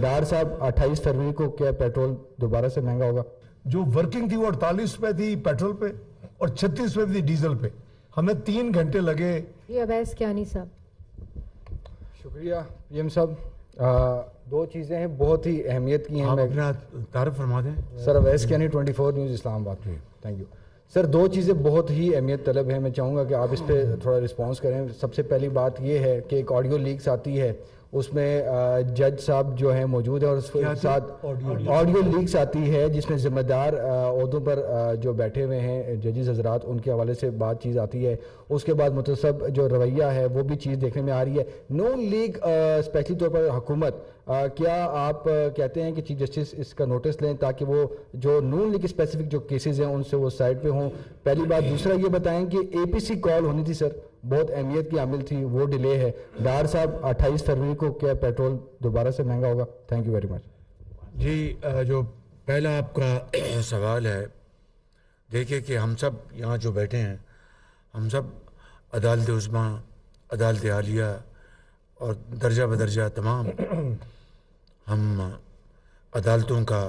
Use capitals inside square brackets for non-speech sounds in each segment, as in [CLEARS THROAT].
डार साहब 28 फरवरी को क्या पेट्रोल दोबारा से महंगा होगा जो वर्किंग थी वो अड़तालीस रुपए थी पेट्रोल पे और छत्तीस रुपए थी डीजल पे हमें तीन घंटे लगे साहब शुक्रिया पीएम साहब दो चीज़ें हैं बहुत ही अहमियत की हैं तारफ फरमा दें sir Awais twenty four news Islamabad thank you sir दो चीज़ें बहुत ही अहमियत तलब है मैं चाहूँगा कि आप इस पर थोड़ा रिस्पॉन्स करें सबसे पहली बात यह है कि एक ऑडियो लीक्स आती है उसमें जज साहब जो है मौजूद है और उसके साथ ऑडियो लीक्स आती है जिसमें जिम्मेदार अहदों पर जो बैठे हुए हैं जजेस हजरात उनके हवाले से बात चीज़ आती है उसके बाद मुतसब जो रवैया है वो भी चीज़ देखने में आ रही है नून लीग स्पेशली तौर पर हुकूमत क्या आप कहते हैं कि चीफ जस्टिस इसका नोटिस लें ताकि वो जो नून लीग स्पेसिफिक जो केसेज हैं उनसे वो साइड पे हों पहली बात दूसरा ये बताएं कि ए पी सी कॉल होनी थी सर बहुत अहमियत की आमिल थी वो डिले है डार साहब अट्ठाईस फरवरी को क्या पेट्रोल दोबारा से महंगा होगा थैंक यू वेरी मच जी जो पहला आपका [CLEARS THROAT] सवाल है देखिए कि हम सब यहाँ जो बैठे हैं हम सब अदालत उज़मा अदालत आलिया और दर्जा बदर्जा तमाम [CLEARS THROAT] हम अदालतों का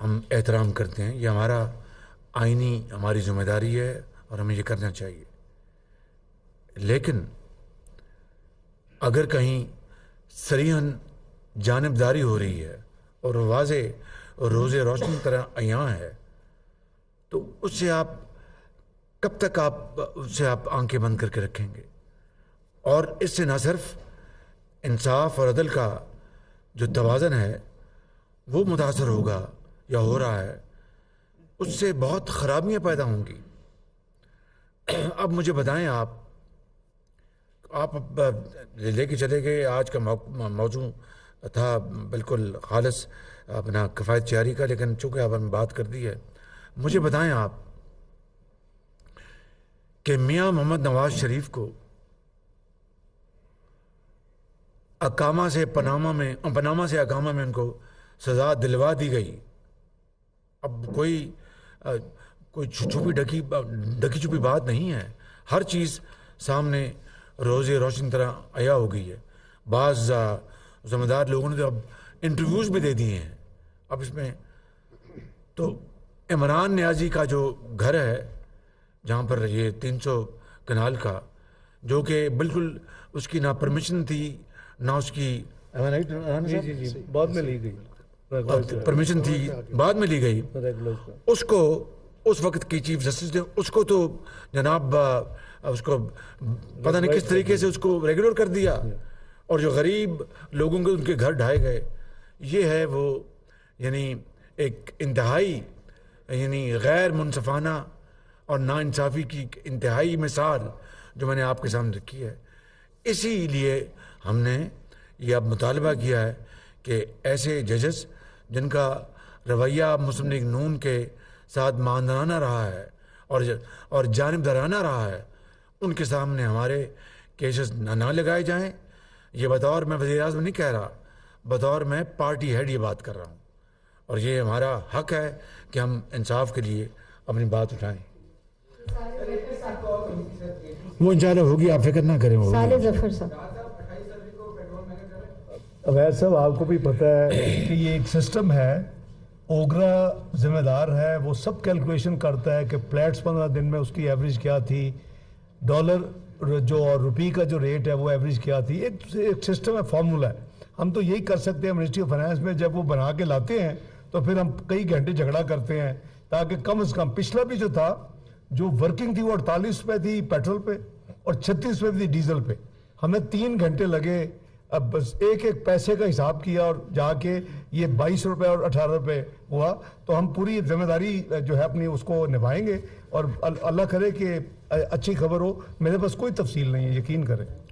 हम एहतराम करते हैं ये हमारा आइनी हमारी जिम्मेदारी है और हमें ये करना चाहिए लेकिन अगर कहीं सरहन जानबदारी हो रही है और वाज रोज़ रोशनी तरह अया है तो उससे आप कब तक आप उससे आप आंखें बंद करके रखेंगे और इससे ना सिर्फ इंसाफ और अदल का जो तोज़न है वो मुतासर होगा या हो रहा है उससे बहुत ख़राबियाँ पैदा होंगी [CLEARS THROAT] अब मुझे बताएं आप आप लेके चले गए आज का मौजू था बिल्कुल खालस अपना कफायत चारी का लेकिन चूँकि अब हमें बात कर दी है मुझे बताएं आप कि मियाँ मोहम्मद नवाज शरीफ को अकामा से पनामा में पनामा से अकामा में उनको सज़ा दिलवा दी गई अब कोई आ, कोई छुपी ढकी ढकी छुपी बात नहीं है हर चीज़ सामने रोज़ रोशन तरह आया हो गई है बाज़ जमेदार लोगों ने तो अब इंटरव्यूज़ भी दे दिए हैं अब इसमें तो इमरान न्याजी का जो घर है जहाँ पर ये तीन सौ कनाल का जो कि बिल्कुल उसकी ना परमिशन थी ना उसकी बाद में ली गई परमिशन थी बाद में ली गई उसको उस वक्त की चीफ जस्टिस ने उसको तो जनाब उसको पता नहीं किस तरीके से उसको रेगुलर कर दिया और जो गरीब लोगों के उनके घर ढाए गए ये है वो यानी एक इंतहाई यानी गैर मुनफाना और नाानसाफ़ी की इंतहाई मिसाल जो मैंने आपके सामने रखी है इसी लिए हमने ये अब मुतालबा किया है कि ऐसे जजस जिनका रवैया मुस्लिम लीग नून के साथ मानदाराना रहा है और और जानबदाराना रहा है उनके सामने हमारे केसेस ना, ना लगाए जाएं ये बतौर मैं वजी अजम नहीं कह रहा बतौर मैं पार्टी हेड ये बात कर रहा हूँ और ये हमारा हक है कि हम इंसाफ के लिए अपनी बात उठाएं वो इंशाल्लाह होगी आप फिक्र ना करें जफर साहब अवैध साहब आपको भी पता है कि ये एक सिस्टम है ओगरा जिम्मेदार है वो सब कैलकुलेशन करता है कि फ्लैट्स पंद्रह दिन में उसकी एवरेज क्या थी डॉलर जो और रुपये का जो रेट है वो एवरेज क्या थी एक एक सिस्टम है फॉर्मूला है हम तो यही कर सकते हैं मिनिस्ट्री ऑफ फाइनेंस में जब वो बना के लाते हैं तो फिर हम कई घंटे झगड़ा करते हैं ताकि कम से कम पिछला भी जो था जो वर्किंग थी वो अड़तालीस रुपये थी पेट्रोल पे और छत्तीस रुपये थी डीजल पे हमें तीन घंटे लगे अब बस एक एक पैसे का हिसाब किया और जाके ये बाईस रुपये और अठारह रुपये हुआ तो हम पूरी जिम्मेदारी जो है अपनी उसको निभाएंगे और अल्लाह करे कि अच्छी खबर हो मेरे पास कोई तफसील नहीं है यकीन करें